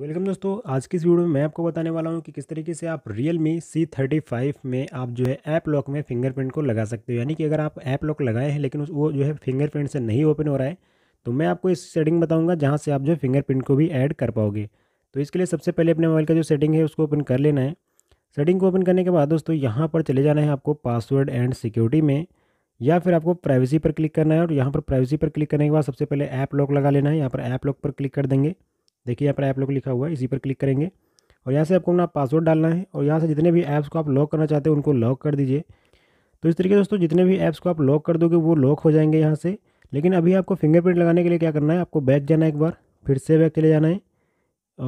welcome दोस्तों आज की इस वीडियो में मैं आपको बताने वाला हूँ कि किस तरीके से आप Realme C thirty five में आप जो है ऐप लॉक में फिंगरप्रिंट को लगा सकते हो यानी कि अगर आप ऐप लॉक लगाए हैं लेकिन उस वो जो है फिंगरप्रिंट से नहीं ओपन हो रहा है तो मैं आपको इस सेटिंग बताऊँगा जहाँ से आप जो है फिंगरप्रिंट को भी ऐड कर पाओगे तो इसके लिए सबसे पहले अपने मोबाइल का जो सेटिंग है उसको ओपन कर लेना है सेटिंग को ओपन करने के बाद दोस्तों यहाँ पर चले जाना है आपको पासवर्ड एंड सिक्योरिटी में या फिर आपको प्राइवेसी पर क्लिक करना है और यहाँ पर प्राइवेसी पर क्लिक करने के बाद सबसे पहले ऐप लॉक लगा लेना है यहाँ पर ऐप लॉक पर क्लिक कर देंगे देखिए यहाँ पर ऐप लॉक लिखा हुआ है इसी पर क्लिक करेंगे और यहाँ से आपको अपना पासवर्ड डालना है और यहाँ से जितने भी ऐप्स को आप लॉक करना चाहते हैं उनको लॉक कर दीजिए तो इस तरीके से दोस्तों जितने भी ऐप्स को आप लॉक कर दोगे वो लॉक हो जाएंगे यहाँ से लेकिन अभी आपको फिंगरप्रिंट लगाने के लिए क्या करना है आपको बैक जाना है एक बार फिर से बैक चले जाना है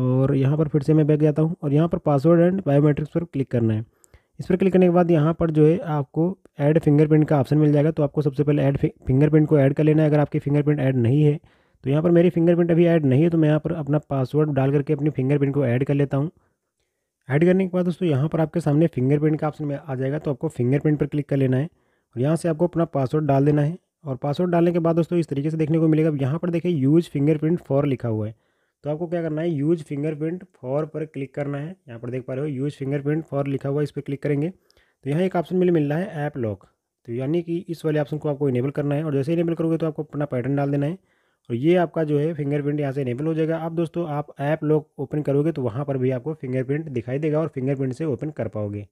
और यहाँ पर फिर से मैं बैक जाता हूँ और यहाँ पर पासवर्ड एंड बायोमेट्रिक्स पर क्लिक करना है इस पर क्लिक करने के बाद यहाँ पर जो है आपको ऐड फिंगरप्रिंट का ऑप्शन मिल जाएगा तो आपको सबसे पहले ऐड फिंगरप्रिंट को ऐड कर लेना है अगर आपकी फिंगरप्रिंट ऐड नहीं है तो यहाँ पर मेरी फिंगरप्रिंट अभी ऐड नहीं है तो मैं यहाँ पर अपना पासवर्ड डाल करके अपनी फिंगरप्रिंट को ऐड कर लेता हूँ ऐड करने के बाद दोस्तों यहाँ पर आपके सामने फिंगरप्रिंट का ऑप्शन में आ जाएगा तो आपको फिंगरप्रिंट पर क्लिक कर लेना है और यहाँ से आपको अपना पासवर्ड डाल देना है और पासवर्ड डालने के बाद दोस्तों इस तरीके से देखने को मिलेगा यहाँ पर देखें यूज़ फिंगरप्रिंट फॉर लिखा हुआ है तो आपको क्या करना है यूज़ फिंगरप्रिंट फॉर पर क्लिक करना है यहाँ पर देख पा रहे हो यूज़ फिंगरप्रिंट फॉर लिखा हुआ है इस पर क्लिक करेंगे तो यहाँ एक ऑप्शन मिल मिल रहा है ऐप लॉक तो यानी कि इस वाले ऑप्शन को आपको इनेबल करना है और जैसे इनेबल करोगे तो आपको अपना पैटर्न डाल देना है और तो ये आपका जो है फिंगरप्रिंट यहाँ से इनेबल हो जाएगा अब दोस्तों आप ऐप लॉक ओपन करोगे तो वहाँ पर भी आपको फिंगरप्रिंट दिखाई देगा और फिंगरप्रिंट से ओपन कर पाओगे